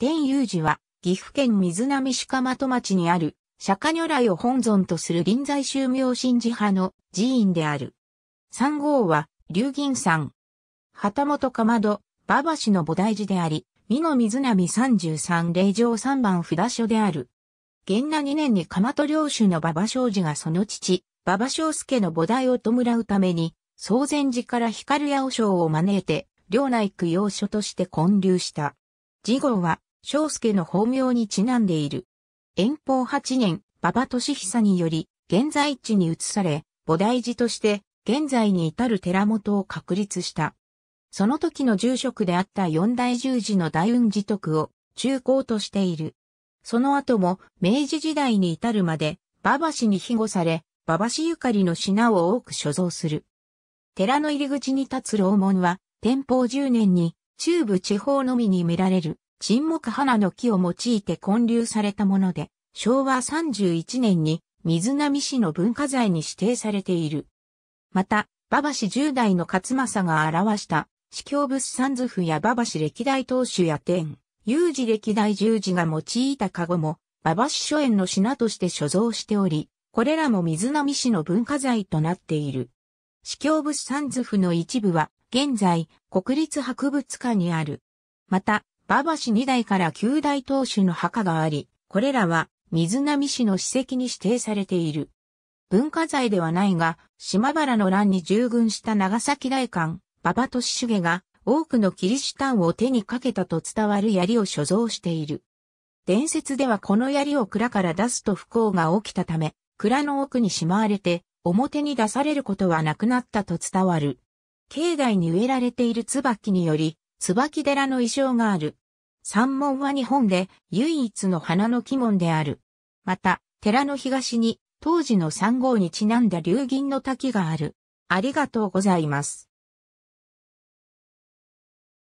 天祐寺は、岐阜県水波鹿本町にある、釈迦如来を本尊とする臨済宗明神寺派の寺院である。三号は、龍銀山。旗本かまど、馬場市の菩提寺であり、美濃水波三十三霊場三番札所である。元那二年に鎌戸領主の馬場正寺がその父、馬場正介の菩提を弔うために、宗禅寺から光屋和尚を招いて、領内供養所として建立した。次号は、章介の法名にちなんでいる。遠方8年、馬場俊久により、現在地に移され、菩提寺として、現在に至る寺本を確立した。その時の住職であった四大十字の大運寺徳を中高としている。その後も明治時代に至るまで、馬場氏に庇護され、馬場氏ゆかりの品を多く所蔵する。寺の入り口に立つ楼門は、天保10年に中部地方のみに見られる沈黙花の木を用いて建立されたもので、昭和31年に水波市の文化財に指定されている。また、馬場市10代の勝政が表した、司教物産図譜や馬場市歴代当主や天、有事歴代十字が用いた籠も、馬場市書園の品として所蔵しており、これらも水波市の文化財となっている。司教物ン図フの一部は、現在、国立博物館にある。また、馬場市二代から九代当主の墓があり、これらは水波市の史跡に指定されている。文化財ではないが、島原の乱に従軍した長崎大官、馬場俊重が多くのキリシタンを手にかけたと伝わる槍を所蔵している。伝説ではこの槍を蔵から出すと不幸が起きたため、蔵の奥にしまわれて表に出されることはなくなったと伝わる。境内に植えられている椿により、椿寺の意匠がある。山門は日本で唯一の花の鬼門である。また、寺の東に当時の三号にちなんだ龍銀の滝がある。ありがとうございます。